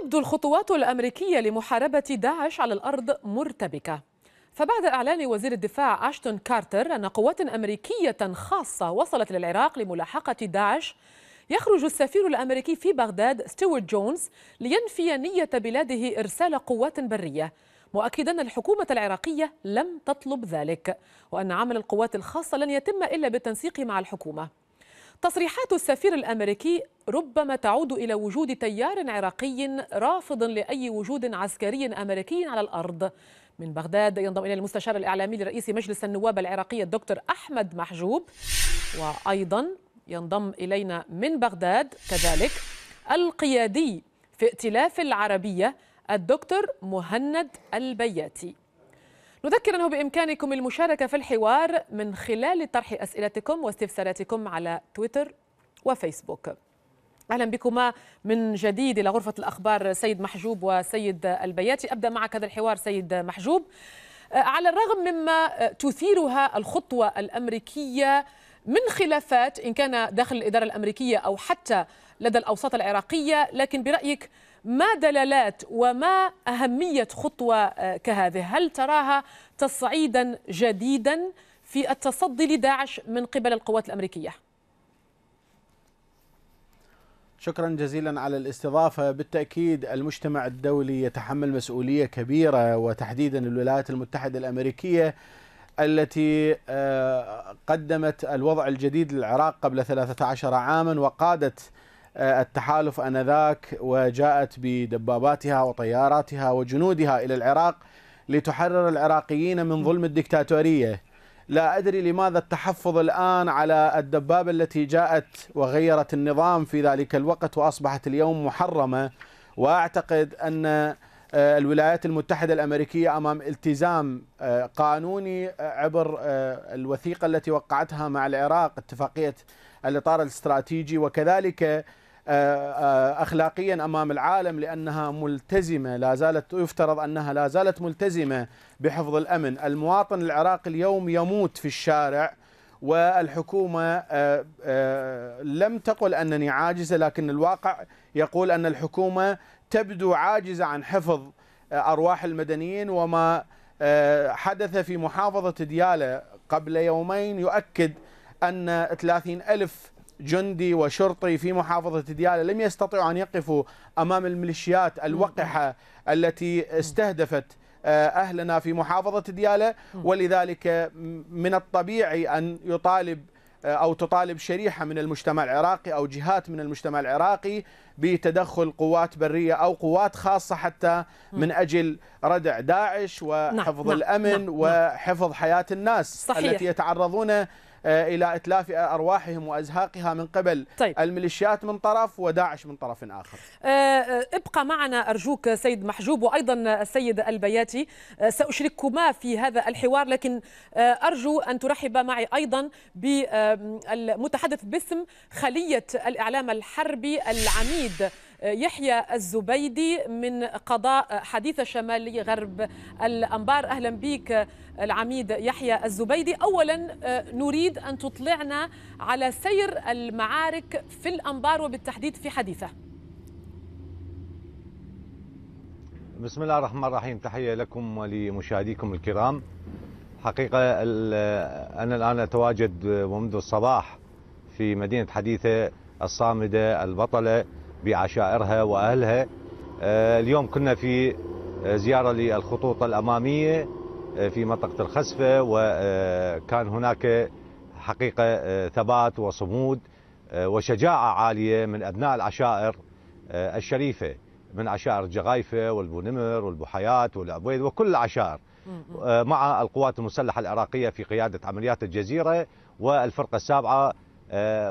تبدو الخطوات الأمريكية لمحاربة داعش على الأرض مرتبكة فبعد إعلان وزير الدفاع أشتون كارتر أن قوات أمريكية خاصة وصلت للعراق لملاحقة داعش يخرج السفير الأمريكي في بغداد ستيوارت جونز لينفي نية بلاده إرسال قوات برية مؤكدا أن الحكومة العراقية لم تطلب ذلك وأن عمل القوات الخاصة لن يتم إلا بالتنسيق مع الحكومة تصريحات السفير الامريكي ربما تعود الى وجود تيار عراقي رافض لاي وجود عسكري امريكي على الارض من بغداد ينضم الى المستشار الاعلامي لرئيس مجلس النواب العراقي الدكتور احمد محجوب وايضا ينضم الينا من بغداد كذلك القيادي في ائتلاف العربيه الدكتور مهند البياتي نذكر أنه بإمكانكم المشاركة في الحوار من خلال طرح أسئلتكم واستفساراتكم على تويتر وفيسبوك اهلا بكما من جديد الى غرفه الاخبار سيد محجوب وسيد البياتي ابدا معك هذا الحوار سيد محجوب آه، على الرغم مما آه، تثيرها الخطوه الامريكيه من خلافات ان كان داخل الاداره الامريكيه او حتى لدى الاوساط العراقيه لكن برايك ما دلالات وما أهمية خطوة آه، كهذه هل تراها تصعيدا جديدا في التصدي لداعش من قبل القوات الأمريكية؟ شكرا جزيلا على الاستضافة بالتأكيد المجتمع الدولي يتحمل مسؤولية كبيرة وتحديدا الولايات المتحدة الأمريكية التي آه، قدمت الوضع الجديد للعراق قبل 13 عاما وقادت آه، التحالف انذاك وجاءت بدباباتها وطياراتها وجنودها الى العراق لتحرر العراقيين من ظلم الدكتاتوريه لا ادري لماذا التحفظ الان على الدبابه التي جاءت وغيرت النظام في ذلك الوقت واصبحت اليوم محرمه واعتقد ان آه، الولايات المتحده الامريكيه امام التزام آه، قانوني عبر الوثيقه التي وقعتها مع العراق اتفاقيه الاطار الاستراتيجي وكذلك آه، آه، اخلاقيا امام العالم لانها ملتزمه لا زالت يفترض انها لا زالت ملتزمه بحفظ الامن، المواطن العراقي اليوم يموت في الشارع والحكومه آه، لم تقل انني عاجزه لكن الواقع يقول ان الحكومه تبدو عاجزه عن حفظ ارواح المدنيين وما حدث في محافظه دياله قبل يومين يؤكد أن 30 ألف جندي وشرطي في محافظة ديالى لم يستطيعوا أن يقفوا أمام الميليشيات الوقحة التي استهدفت آه، أهلنا في محافظة ديالى ولذلك من الطبيعي أن يطالب آه، أو تطالب شريحة من المجتمع العراقي أو جهات من المجتمع العراقي بتدخل قوات برية أو قوات خاصة حتى من أجل ردع داعش نعم، وحفظ نعم الأمن نعم،, نعم وحفظ حياة الناس صحيح. التي يتعرضون آه، إلى إتلاف أرواحهم وأزهاقها من قبل طيب. الميليشيات من طرف وداعش من طرف آخر آه، آه، ابقى معنا أرجوك سيد محجوب وأيضا السيد البياتي سأشرككما في هذا الحوار لكن أرجو أن ترحب معي أيضا بالمتحدث باسم خلية الإعلام الحربي العميد يحيى الزبيدي من قضاء حديثة شمالي غرب الأنبار أهلا بك العميد يحيى الزبيدي أولا آه، نريد أن تطلعنا على سير المعارك في الأنبار وبالتحديد في حديثة بسم الله الرحمن الرحيم تحية لكم ولمشاهديكم الكرام حقيقة أنا الآن أتواجد ومنذ الصباح في مدينة حديثة الصامدة البطلة بعشائرها واهلها آه، اليوم كنا في آه، زياره للخطوط الاماميه آه، في منطقه الخسفه وكان هناك حقيقه ثبات وصمود وشجاعه عاليه من ابناء العشائر الشريفه من عشائر الجغايفه والبونمر والبحيات والعبيد وكل العشائر مع القوات المسلحه العراقيه في قياده عمليات الجزيره والفرقه السابعه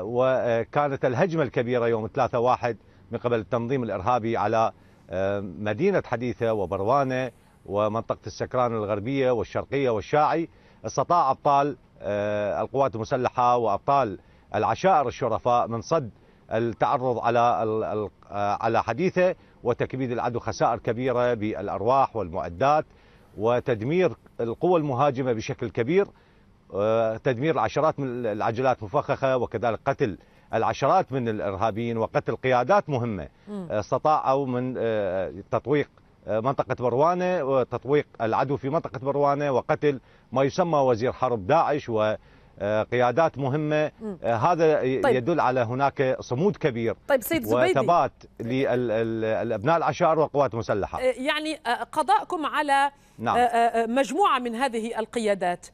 وكانت الهجمه الكبيره يوم 3 1 من قبل التنظيم الارهابي على آه، مدينه حديثه وبروانه ومنطقه السكران الغربيه والشرقيه والشاعي استطاع ابطال آه، القوات المسلحه وابطال العشائر الشرفاء من صد التعرض على آه، على حديثه وتكبيد العدو خسائر كبيره بالارواح والمعدات وتدمير القوى المهاجمه بشكل كبير تدمير العشرات من العجلات المفخخه وكذلك قتل العشرات من الارهابيين وقتل قيادات مهمه استطاعوا آه، من آه، تطويق آه، منطقة بروانة وتطويق العدو في منطقة بروانة وقتل ما يسمى وزير حرب داعش وقيادات مهمة هذا طيب. يدل على هناك صمود كبير طيب سيد زبيدي وثبات لأبناء العشائر والقوات المسلحة يعني قضاءكم على نعم. مجموعة من هذه القيادات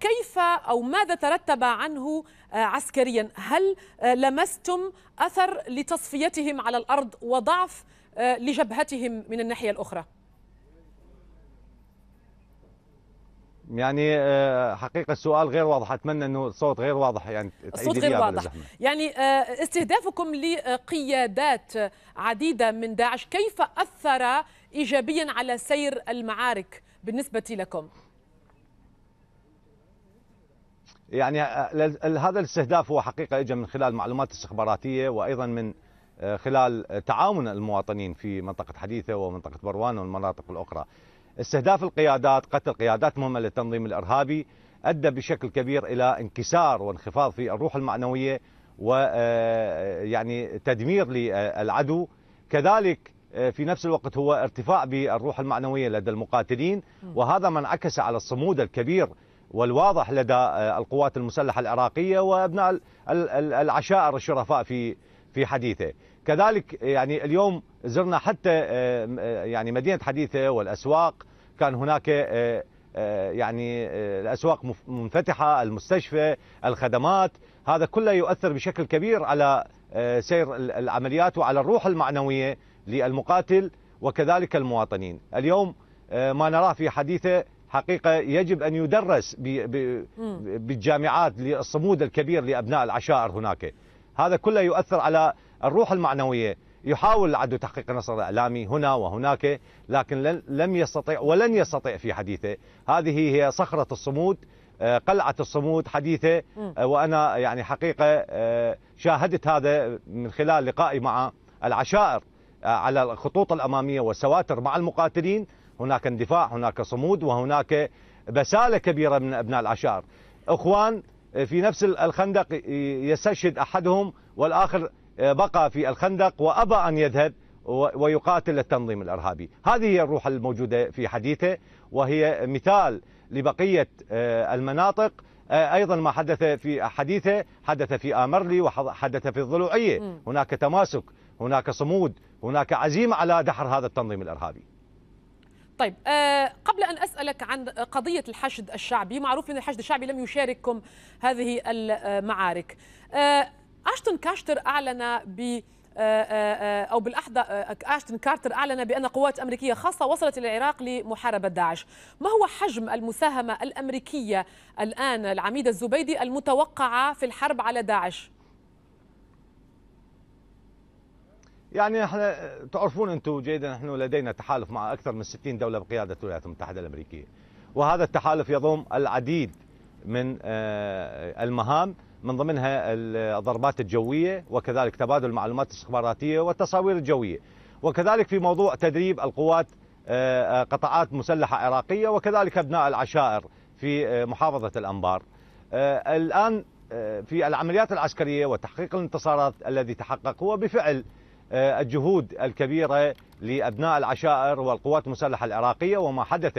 كيف أو ماذا ترتب عنه آه، عسكريا هل آه، لمستم أثر لتصفيتهم على الأرض وضعف آه، لجبهتهم من الناحية الأخرى؟ يعني حقيقه السؤال غير واضح اتمنى انه الصوت غير واضح يعني الصوت غير واضح يعني استهدافكم لقيادات عديده من داعش كيف اثر ايجابيا على سير المعارك بالنسبه لكم يعني آه، هذا الاستهداف هو حقيقه اجى من خلال معلومات استخباراتيه وايضا من آه، خلال تعاون المواطنين في منطقه حديثه ومنطقه بروان والمناطق الاخرى. استهداف القيادات، قتل قيادات مهمه للتنظيم الارهابي ادى بشكل كبير الى انكسار وانخفاض في الروح المعنويه ويعني آه، تدمير للعدو كذلك في نفس الوقت هو ارتفاع بالروح المعنويه لدى المقاتلين وهذا ما انعكس على الصمود الكبير والواضح لدى آه، القوات المسلحة العراقية وأبناء العشائر الشرفاء في في حديثه كذلك يعني اليوم زرنا حتى آه، آه، يعني مدينة حديثة والأسواق كان هناك يعني الأسواق منفتحة المستشفى الخدمات هذا كله يؤثر بشكل كبير على سير العمليات وعلى الروح المعنوية للمقاتل وكذلك المواطنين اليوم ما نراه في حديثه حقيقة يجب أن يدرس بالجامعات للصمود الكبير لأبناء العشائر هناك هذا كله يؤثر على الروح المعنوية يحاول العدو تحقيق نصر إعلامي هنا وهناك لكن لم يستطع ولن يستطع في حديثه هذه هي صخرة الصمود آه، قلعة الصمود حديثه آه، وأنا يعني حقيقة آه، شاهدت هذا من خلال لقائي مع العشائر على الخطوط الأمامية والسواتر مع المقاتلين هناك اندفاع هناك صمود وهناك بسالة كبيرة من أبناء العشائر أخوان في نفس الخندق يستشهد أحدهم والآخر بقى في الخندق وأبى أن يذهب ويقاتل التنظيم الارهابي، هذه هي الروح الموجوده في حديثه وهي مثال لبقيه آه، المناطق آه، ايضا ما حدث في حديثه حدث في امرلي وحدث في الضلوعيه، هناك تماسك، هناك صمود، هناك عزيمه على دحر هذا التنظيم الارهابي. طيب آه، قبل أن أسألك عن قضية الحشد الشعبي معروف أن الحشد الشعبي لم يشارككم هذه المعارك آه، أشتون كاشتر أعلن ب آه، أو بالأحظى أشتن كارتر أعلن بأن قوات أمريكية خاصة وصلت إلى العراق لمحاربة داعش ما هو حجم المساهمة الأمريكية الآن العميد الزبيدي المتوقعة في الحرب على داعش؟ يعني احنا تعرفون انتم جيدا نحن لدينا تحالف مع اكثر من 60 دوله بقياده الولايات المتحده الامريكيه. وهذا التحالف يضم العديد من آه، المهام من ضمنها الضربات الجويه وكذلك تبادل المعلومات الاستخباراتيه والتصاوير الجويه. وكذلك في موضوع تدريب القوات آه، آه، قطاعات مسلحه عراقيه وكذلك ابناء العشائر في محافظه الانبار. الان في العمليات العسكريه وتحقيق الانتصارات الذي تحقق هو بفعل آه، الجهود الكبيرة لأبناء العشائر والقوات المسلحة العراقية وما حدث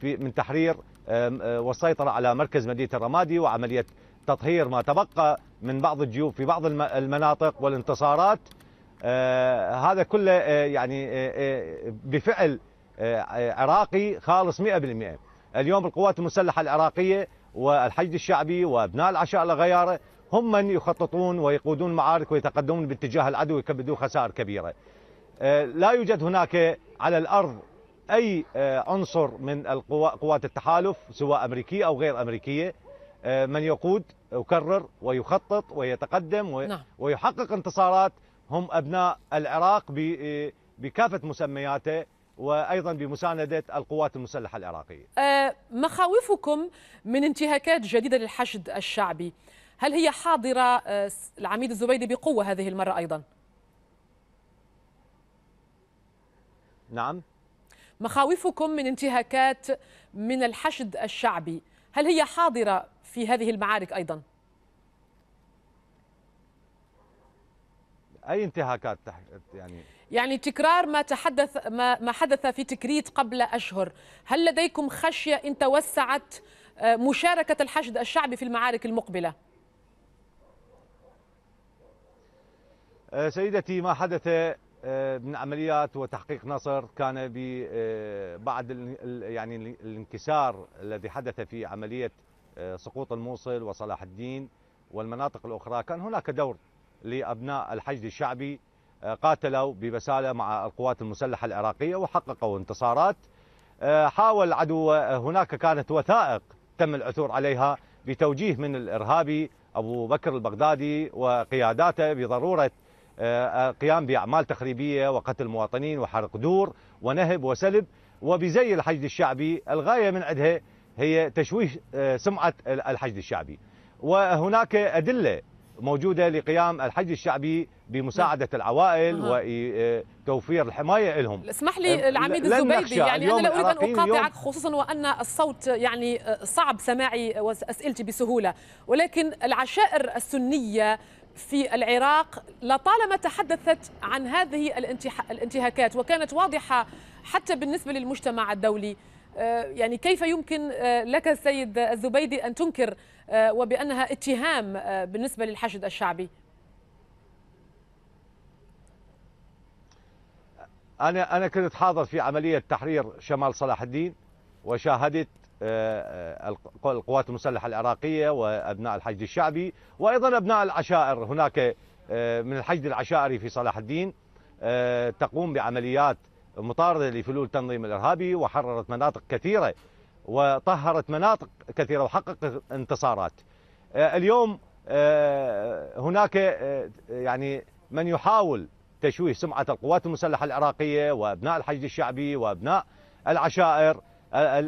في من تحرير آه، والسيطرة على مركز مدينة الرمادي وعملية تطهير ما تبقى من بعض الجيوب في بعض المناطق والانتصارات آه، هذا كله يعني بفعل عراقي خالص 100% اليوم القوات المسلحة العراقية والحشد الشعبي وأبناء العشائر الغيارة هم من يخططون ويقودون معارك ويتقدمون باتجاه العدو ويكبدون خسائر كبيرة آه، لا يوجد هناك على الأرض أي آه، عنصر من قوات التحالف سواء أمريكية أو غير أمريكية آه، من يقود ويكرر ويخطط ويتقدم نعم. ويحقق انتصارات هم أبناء العراق بكافة مسمياته وايضا بمسانده القوات المسلحه العراقيه. مخاوفكم من انتهاكات جديده للحشد الشعبي هل هي حاضرة آه، العميد الزبيدي بقوة هذه المرة أيضا؟ نعم مخاوفكم من انتهاكات من الحشد الشعبي هل هي حاضرة في هذه المعارك أيضا؟ أي انتهاكات يعني يعني تكرار ما تحدث ما, ما حدث في تكريت قبل أشهر هل لديكم خشية إن توسعت آه، مشاركة الحشد الشعبي في المعارك المقبلة؟ آه، سيدتي ما حدث آه، من عمليات وتحقيق نصر كان آه، بعد يعني الانكسار الذي حدث في عمليه سقوط الموصل وصلاح الدين والمناطق الاخرى كان هناك دور لابناء الحشد الشعبي قاتلوا ببساله مع القوات المسلحه العراقيه وحققوا انتصارات حاول عدو هناك كانت وثائق تم العثور عليها بتوجيه من الارهابي ابو بكر البغدادي وقياداته بضروره آه، آه، قيام بأعمال تخريبية وقتل مواطنين وحرق دور ونهب وسلب وبزي الحشد الشعبي الغاية من عندها هي تشويه آه، سمعة الحشد الشعبي وهناك أدلة موجودة لقيام الحج الشعبي بمساعدة نعم. العوائل أه. وتوفير الحماية لهم اسمح لي العميد الزبيدي يعني أنا لا أريد أن أقاطعك خصوصا وأن الصوت يعني صعب سماعي وأسئلتي بسهولة ولكن العشائر السنية في العراق لطالما تحدثت عن هذه الانتهاكات وكانت واضحة حتى بالنسبة للمجتمع الدولي آه، يعني كيف يمكن آه، لك السيد الزبيدي أن تنكر آه، وبأنها اتهام بالنسبة للحشد الشعبي أنا أنا كنت حاضر في عملية تحرير شمال صلاح الدين وشاهدت آه، آه، القوات المسلحة العراقية وأبناء الحشد الشعبي وأيضا أبناء العشائر هناك آه، من الحشد العشائري في صلاح الدين تقوم بعمليات مطاردة لفلول التنظيم الإرهابي وحررت مناطق كثيرة وطهرت مناطق كثيرة وحققت انتصارات اليوم هناك يعني من يحاول تشويه سمعة القوات المسلحة العراقية وأبناء الحشد الشعبي وأبناء العشائر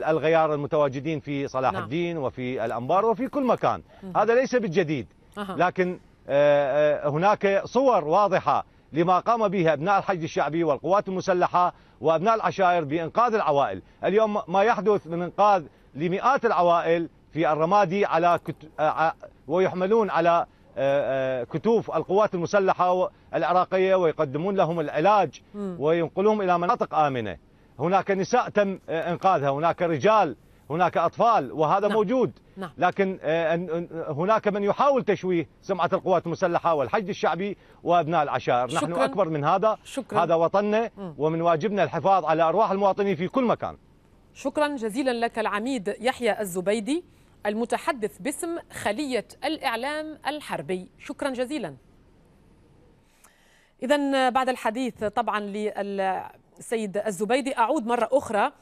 الغيار المتواجدين في صلاح نعم. الدين وفي الأنبار وفي كل مكان هذا ليس بالجديد لكن آه، آه، هناك صور واضحة لما قام به أبناء الحشد الشعبي والقوات المسلحة وأبناء العشائر بإنقاذ العوائل اليوم ما يحدث من إنقاذ لمئات العوائل في الرمادي على كت... آه، ويحملون على كتوف القوات المسلحة العراقية ويقدمون لهم العلاج وينقلهم إلى مناطق آمنة هناك نساء تم آه، إنقاذها هناك رجال هناك أطفال وهذا نعم. موجود نعم. لكن آه، هناك من يحاول تشويه سمعة القوات المسلحة والحشد الشعبي وأبناء العشائر نحن أكبر من هذا شكرا. هذا وطننا ومن واجبنا الحفاظ على أرواح المواطنين في كل مكان شكرا جزيلا لك العميد يحيى الزبيدي المتحدث باسم خلية الإعلام الحربي شكرا جزيلا إذا بعد الحديث طبعا لل سيد الزبيدي أعود مرة أخرى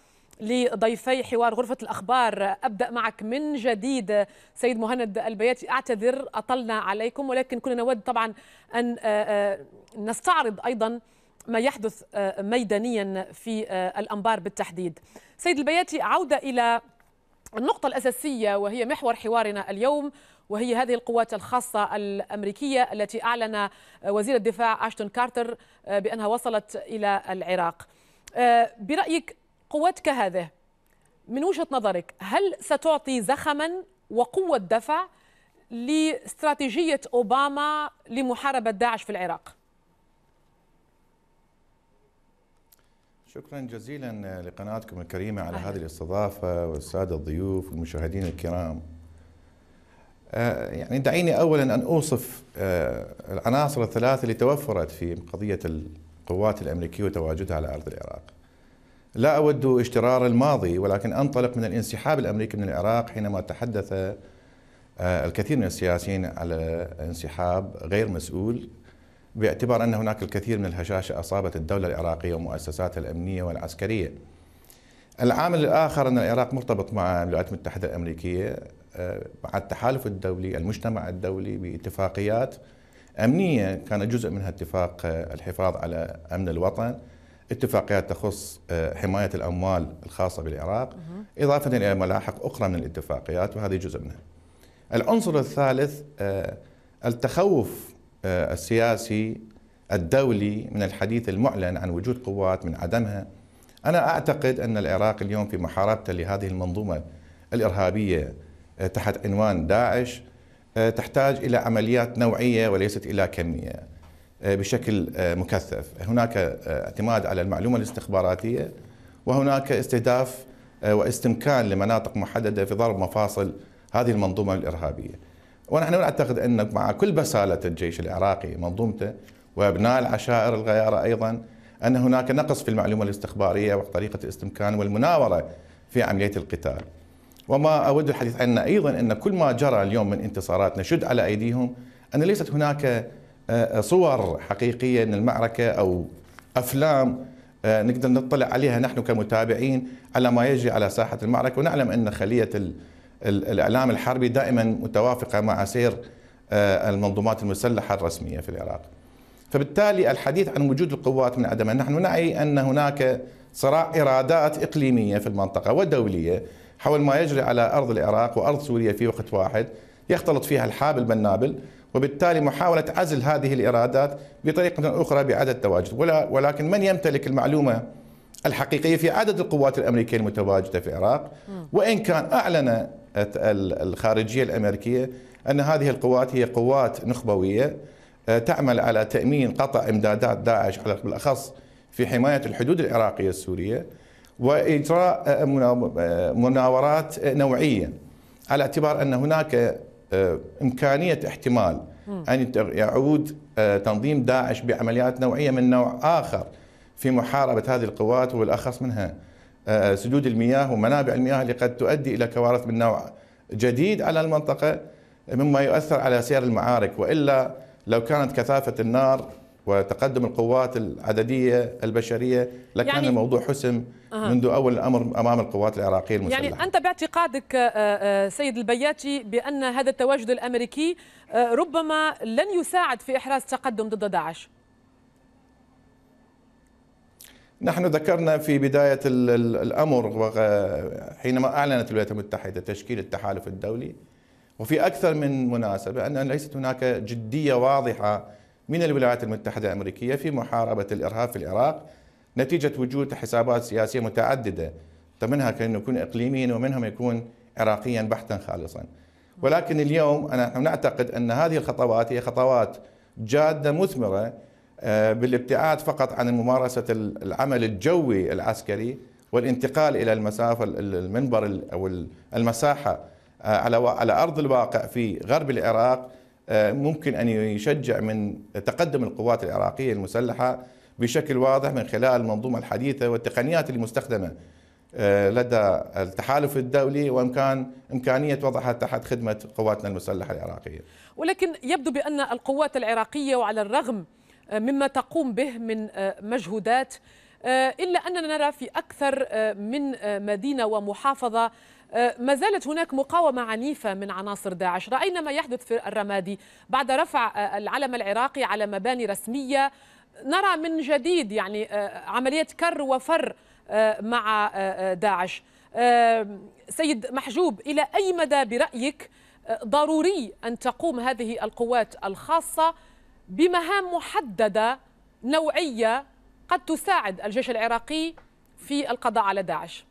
لضيفي حوار غرفة الأخبار أبدأ معك من جديد سيد مهند البياتي أعتذر أطلنا عليكم ولكن كنا نود طبعا أن آه، آه، نستعرض أيضا ما يحدث آه، ميدانيا في الأنبار بالتحديد سيد البياتي عودة إلى النقطة الأساسية وهي محور حوارنا اليوم وهي هذه القوات الخاصة الأمريكية التي أعلن وزير الدفاع أشتون كارتر آه، بأنها وصلت إلى العراق آه، برأيك قوات هذه من وجهة نظرك هل ستعطي زخما وقوة دفع لاستراتيجية أوباما لمحاربة داعش في العراق؟ شكرا جزيلا لقناتكم الكريمة على هذه الاستضافة والسادة الضيوف والمشاهدين الكرام آه، يعني دعيني اولا ان اوصف آه، العناصر الثلاثه اللي توفرت في قضيه القوات الامريكيه وتواجدها على ارض العراق. لا اود اشترار الماضي ولكن انطلق من الانسحاب الامريكي من العراق حينما تحدث آه، الكثير من السياسيين على انسحاب غير مسؤول باعتبار ان هناك الكثير من الهشاشه اصابت الدوله العراقيه ومؤسساتها الامنيه والعسكريه. العامل الاخر ان العراق مرتبط مع الولايات المتحده الامريكيه مع آه، التحالف الدولي المجتمع الدولي باتفاقيات أمنية كان جزء منها اتفاق آه، الحفاظ على أمن الوطن اتفاقيات تخص آه، حماية الأموال الخاصة بالعراق إضافة إلى ملاحق أخرى من الاتفاقيات وهذه جزء منها العنصر الثالث التخوف السياسي الدولي من الحديث المعلن عن وجود قوات من عدمها أنا أعتقد أن العراق اليوم في محاربته لهذه المنظومة الإرهابية آه، تحت عنوان داعش آه، تحتاج الى عمليات نوعيه وليست الى كميه آه، بشكل مكثف، هناك اعتماد على المعلومه الاستخباراتيه وهناك استهداف واستمكان لمناطق محدده في ضرب مفاصل هذه المنظومه الارهابيه. ونحن نعتقد ان مع كل بساله الجيش العراقي منظومته وابناء العشائر الغياره ايضا ان هناك نقص في المعلومه الاستخباريه وطريقه الاستمكان والمناوره في عمليه القتال. وما أود الحديث عنه أيضا أن كل ما جرى اليوم من انتصارات نشد على أيديهم أن ليست هناك آه، صور حقيقية من المعركة أو أفلام آه، نقدر نطلع عليها نحن كمتابعين على ما يجري على ساحة المعركة ونعلم أن خلية الإعلام الحربي دائما متوافقة مع سير آه، المنظومات المسلحة الرسمية في العراق فبالتالي الحديث عن وجود القوات من عدمها نحن نعي أن هناك صراع إرادات إقليمية في المنطقة ودولية حول ما يجري على أرض العراق وأرض سوريا في وقت واحد يختلط فيها الحابل بالنابل وبالتالي محاولة عزل هذه الإرادات بطريقة أخرى بعدد تواجد ولا ولكن من يمتلك المعلومة الحقيقية في عدد القوات الأمريكية المتواجدة في العراق وإن كان أعلن الخارجية الأمريكية أن هذه القوات هي قوات نخبوية آه، تعمل على تأمين قطع إمدادات داعش على بالأخص في حماية الحدود العراقية السورية واجراء آه، آه، مناورات آه، نوعيه على اعتبار ان هناك امكانيه احتمال ان يعود تنظيم داعش بعمليات نوعيه من نوع اخر في محاربه هذه القوات والاخص منها سدود المياه ومنابع المياه اللي قد تؤدي الى كوارث من نوع جديد على المنطقه مما يؤثر على سير المعارك والا لو كانت كثافه النار وتقدم القوات العدديه البشريه لكان يعني الموضوع حسم أه. منذ اول الامر امام القوات العراقيه المسلحه يعني انت باعتقادك آه، آه، سيد البياتي بان هذا التواجد الامريكي آه، ربما لن يساعد في احراز تقدم ضد داعش نحن ذكرنا في بداية الأمر حينما أعلنت الولايات المتحدة تشكيل التحالف الدولي وفي أكثر من مناسبة أن ليست هناك جدية واضحة من الولايات المتحدة الأمريكية في محاربة الإرهاب في العراق نتيجة وجود حسابات سياسية متعددة منها كان يكون إقليميا ومنهم يكون عراقيا بحتا خالصا ولكن اليوم أنا نعتقد أن هذه الخطوات هي خطوات جادة مثمرة آه، بالابتعاد فقط عن ممارسة العمل الجوي العسكري والانتقال إلى المسافة المنبر أو المساحة آه، على على أرض الواقع في غرب العراق آه، ممكن ان يشجع من تقدم القوات العراقيه المسلحه بشكل واضح من خلال المنظومه الحديثه والتقنيات المستخدمه آه، لدى التحالف الدولي وامكان امكانيه وضعها تحت خدمه قواتنا المسلحه العراقيه. ولكن يبدو بان القوات العراقيه وعلى الرغم آه، مما تقوم به من مجهودات الا اننا نرى في اكثر من مدينه ومحافظه آه، ما زالت هناك مقاومة عنيفة من عناصر داعش رأينا ما يحدث في الرمادي بعد رفع آه، العلم العراقي على مباني رسمية نرى من جديد يعني آه، عملية كر وفر مع داعش سيد محجوب إلى أي مدى برأيك ضروري أن تقوم هذه القوات الخاصة بمهام محددة نوعية قد تساعد الجيش العراقي في القضاء على داعش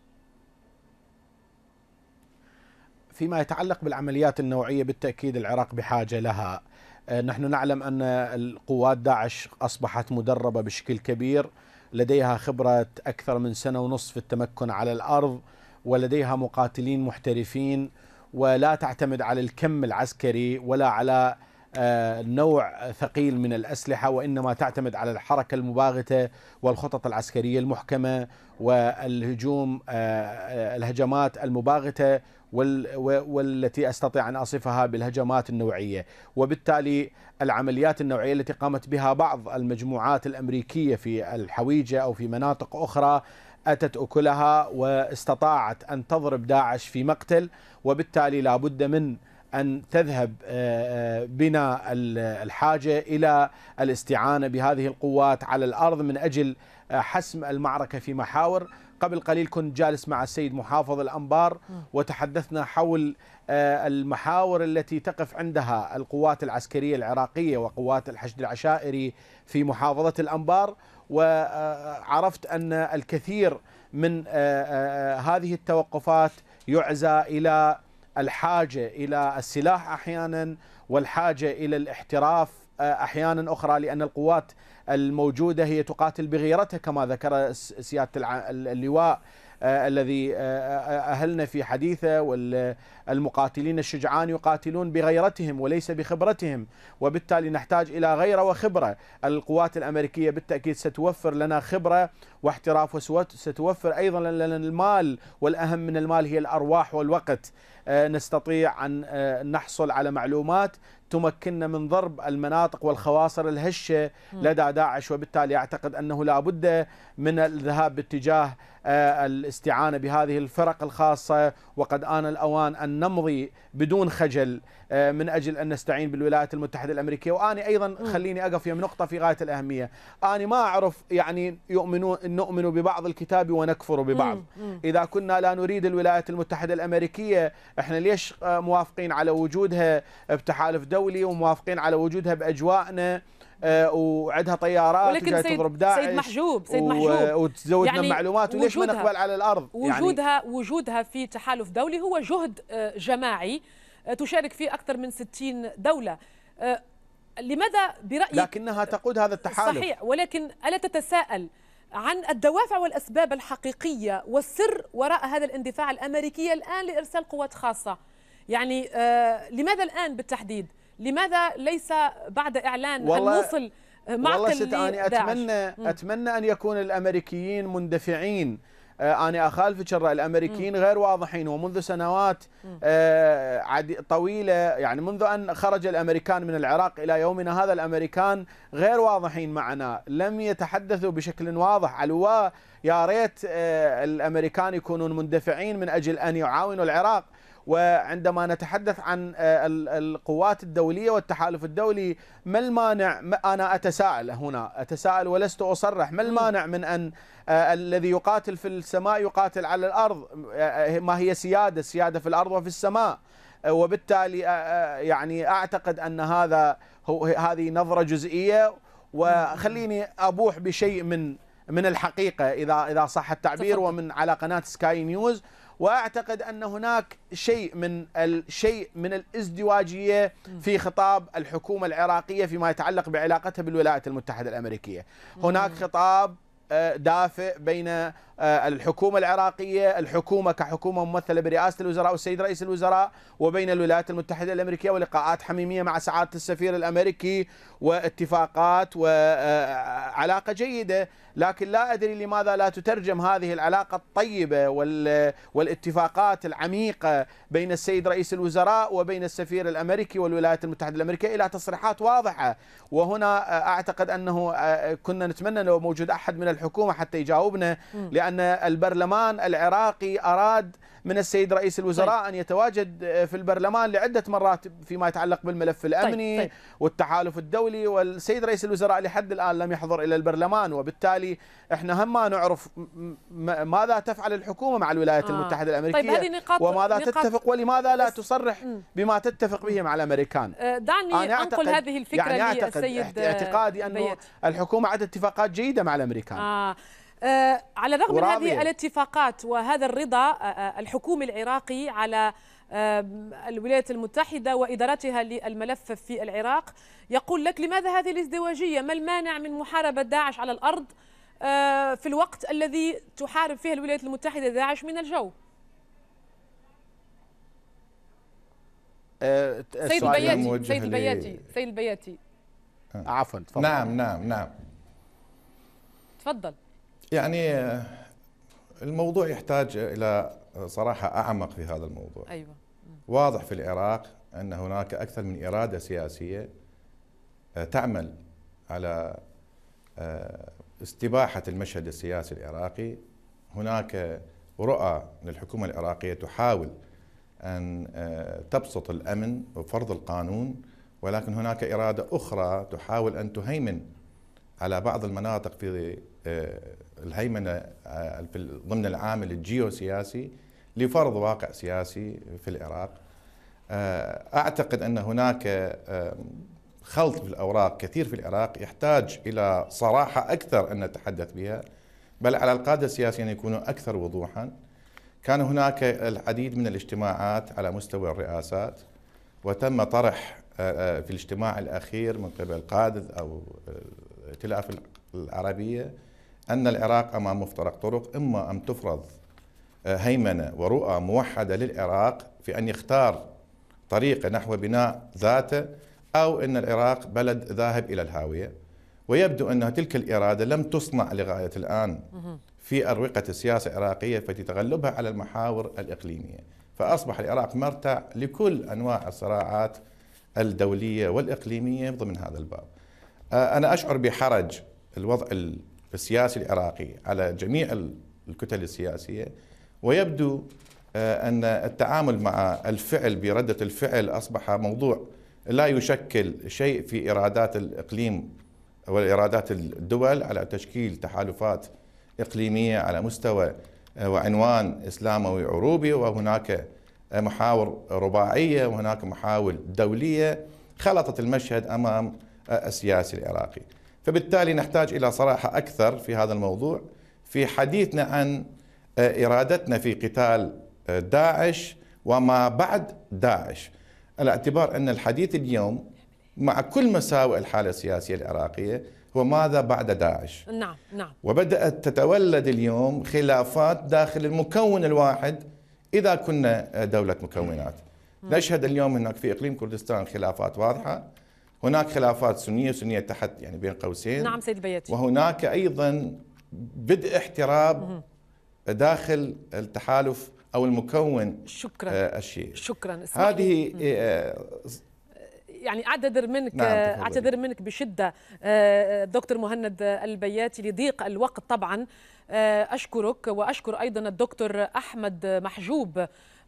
فيما يتعلق بالعمليات النوعية بالتأكيد العراق بحاجة لها آه، نحن نعلم أن القوات داعش أصبحت مدربة بشكل كبير لديها خبرة أكثر من سنة ونصف في التمكن على الأرض ولديها مقاتلين محترفين ولا تعتمد على الكم العسكري ولا على آه، نوع ثقيل من الأسلحة وإنما تعتمد على الحركة المباغتة والخطط العسكرية المحكمة والهجوم آه، آه، الهجمات المباغتة والتي استطيع ان اصفها بالهجمات النوعيه، وبالتالي العمليات النوعيه التي قامت بها بعض المجموعات الامريكيه في الحويجه او في مناطق اخرى اتت اكلها واستطاعت ان تضرب داعش في مقتل، وبالتالي لابد من أن تذهب آه، آه، بنا الحاجة إلى الاستعانة بهذه القوات على الأرض من أجل آه، حسم المعركة في محاور قبل قليل كنت جالس مع السيد محافظ الأنبار وتحدثنا حول المحاور التي تقف عندها القوات العسكرية العراقية وقوات الحشد العشائري في محافظة الأنبار وعرفت أن الكثير من هذه التوقفات يعزى إلى الحاجة إلى السلاح أحيانا والحاجة إلى الاحتراف آه، أحيانا أخرى لأن القوات الموجودة هي تقاتل بغيرتها كما ذكر سيادة اللواء آه، الذي آه، أهلنا في حديثه المقاتلين الشجعان يقاتلون بغيرتهم وليس بخبرتهم وبالتالي نحتاج إلى غيرة وخبرة القوات الأمريكية بالتأكيد ستوفر لنا خبرة واحتراف وستوفر أيضا لنا المال والأهم من المال هي الأرواح والوقت آه، نستطيع أن آه، نحصل على معلومات تمكننا من ضرب المناطق والخواصر الهشة لدى داعش وبالتالي أعتقد أنه لا بد من الذهاب باتجاه آه، الاستعانة بهذه الفرق الخاصة وقد آن الأوان أن نمضي بدون خجل آه، من أجل أن نستعين بالولايات المتحدة الأمريكية وأنا أيضا خليني أقف يم نقطة في غاية الأهمية أنا ما أعرف يعني يؤمنون نؤمن ببعض الكتاب ونكفر ببعض إذا كنا لا نريد الولايات المتحدة الأمريكية إحنا ليش آه، موافقين على وجودها بتحالف دولي وموافقين على وجودها بأجوائنا آه، وعندها طيارات ولكن سيد, تضرب داعش سيد محجوب سيد محجوب وتزودنا يعني معلومات وليش ما نقبل على الارض يعني وجودها يعني وجودها في تحالف دولي هو جهد آه، جماعي آه، تشارك فيه اكثر من 60 دوله لماذا برايك لكنها تقود هذا التحالف صحيح ولكن الا تتساءل عن الدوافع والاسباب الحقيقيه والسر وراء هذا الاندفاع الامريكي الان لارسال قوات خاصه يعني لماذا الان بالتحديد لماذا ليس بعد إعلان نوصل معقل والله ست أنا أتمنى, داعش. أتمنى أن يكون الأمريكيين مندفعين آه، أنا أخالفك الرأي الأمريكيين غير واضحين ومنذ سنوات آه، طويلة يعني منذ أن خرج الأمريكان من العراق إلى يومنا هذا الأمريكان غير واضحين معنا لم يتحدثوا بشكل واضح علوا يا ريت آه، الأمريكان يكونون مندفعين من أجل أن يعاونوا العراق وعندما نتحدث عن آه، القوات الدولية والتحالف الدولي ما المانع أنا أتساءل هنا أتساءل ولست أصرح ما المانع من أن آه، الذي يقاتل في السماء يقاتل على الأرض آه، ما هي سيادة السيادة في الأرض وفي السماء وبالتالي يعني أعتقد أن هذا هذه نظرة جزئية وخليني أبوح بشيء من من الحقيقة إذا إذا صح التعبير ومن على قناة سكاي نيوز واعتقد ان هناك شيء من الشيء من الازدواجيه في خطاب الحكومه العراقيه فيما يتعلق بعلاقتها بالولايات المتحده الامريكيه هناك خطاب آه، دافئ بين آه، الحكومة العراقية الحكومة كحكومة ممثلة برئاسة الوزراء والسيد رئيس الوزراء وبين الولايات المتحدة الأمريكية ولقاءات حميمية مع سعادة السفير الأمريكي واتفاقات وعلاقة جيدة لكن لا أدري لماذا لا تترجم هذه العلاقة الطيبة والاتفاقات العميقة بين السيد رئيس الوزراء وبين السفير الأمريكي والولايات المتحدة الأمريكية إلى تصريحات واضحة وهنا أعتقد أنه آه، كنا نتمنى لو موجود أحد من الحكومة حتى يجاوبنا لأن أن البرلمان العراقي أراد من السيد رئيس الوزراء طيب. أن يتواجد في البرلمان لعدة مرات فيما يتعلق بالملف طيب، الأمني طيب. طيب. والتحالف الدولي والسيد رئيس الوزراء لحد الآن لم يحضر إلى البرلمان وبالتالي إحنا هم ما نعرف ماذا تفعل الحكومة مع الولايات آه. المتحدة طيب، الأمريكية طيب هذه نقاط وماذا نقاط تتفق ولماذا لا تصرح بما تتفق به مع الأمريكان آه، دعني أنا أنقل هذه الفكرة يعني أعتقد للسيد اعتقادي أنه الحكومة عدت اتفاقات جيدة مع الأمريكان آه. آه، على الرغم من هذه الاتفاقات وهذا الرضا آه، آه، الحكومي العراقي على الولايات المتحدة وإدارتها للملف في العراق يقول لك لماذا هذه الازدواجية ما المانع من محاربة داعش على الأرض في الوقت الذي تحارب فيه الولايات المتحدة داعش من الجو سيد البياتي سيد البياتي سيد البياتي عفوا تفضل نعم نعم نعم تفضل يعني آه، الموضوع يحتاج الى صراحه اعمق في هذا الموضوع ايوه واضح في العراق ان هناك اكثر من اراده سياسيه آه، تعمل على آه، استباحه المشهد السياسي العراقي هناك رؤى للحكومه العراقيه تحاول ان تبسط الامن وفرض القانون ولكن هناك اراده اخرى تحاول ان تهيمن على بعض المناطق في الهيمنه آه، ضمن العامل الجيوسياسي لفرض واقع سياسي في العراق آه، اعتقد ان هناك خلط في الاوراق كثير في العراق يحتاج الى صراحه اكثر ان نتحدث بها بل على القاده السياسيين ان يكونوا اكثر وضوحا كان هناك العديد من الاجتماعات على مستوى الرئاسات وتم طرح آه، في الاجتماع الاخير من قبل قادة او الائتلاف العربيه أن العراق أمام مفترق طرق إما أن تفرض آه، هيمنة ورؤى موحدة للعراق في أن يختار طريقة نحو بناء ذاته أو أن العراق بلد ذاهب إلى الهاوية ويبدو أن تلك الإرادة لم تصنع لغاية الآن في أروقة السياسة العراقية التي تغلبها على المحاور الإقليمية فأصبح العراق مرتع لكل أنواع الصراعات الدولية والإقليمية ضمن هذا الباب آه، أنا أشعر بحرج الوضع السياسي العراقي على جميع الكتل السياسيه ويبدو آه، ان التعامل مع الفعل برده الفعل اصبح موضوع لا يشكل شيء في ارادات الاقليم والارادات الدول على تشكيل تحالفات اقليميه على مستوى آه، وعنوان اسلاموي عروبي وهناك آه، محاور رباعيه وهناك محاور دوليه خلطت المشهد امام السياسي العراقي فبالتالي نحتاج الى صراحه اكثر في هذا الموضوع في حديثنا عن آه، ارادتنا في قتال آه، داعش وما بعد داعش على اعتبار ان الحديث اليوم مع كل مساوئ الحاله السياسيه العراقيه هو ماذا بعد داعش نعم نعم وبدات تتولد اليوم خلافات داخل المكون الواحد اذا كنا آه، دوله مكونات نشهد اليوم هناك في اقليم كردستان خلافات واضحه هناك خلافات سنيه وسنيه تحت يعني بين قوسين نعم سيد البياتي وهناك ايضا بدء احتراب داخل التحالف او المكون شكرا آه، الشيء شكرا هذه آه، يعني اعتذر منك نعم اعتذر منك بشده آه، دكتور مهند البياتي لضيق الوقت طبعا اشكرك واشكر ايضا الدكتور احمد محجوب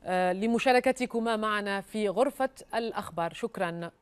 لمشاركتكما معنا في غرفه الاخبار شكرا